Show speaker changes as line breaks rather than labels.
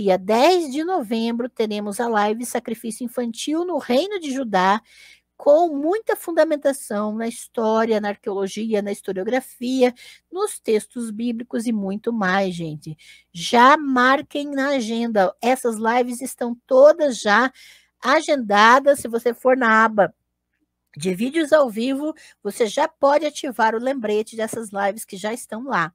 dia 10 de novembro, teremos a live Sacrifício Infantil no Reino de Judá, com muita fundamentação na história, na arqueologia, na historiografia, nos textos bíblicos e muito mais, gente. Já marquem na agenda, essas lives estão todas já agendadas, se você for na aba de vídeos ao vivo, você já pode ativar o lembrete dessas
lives que já estão lá.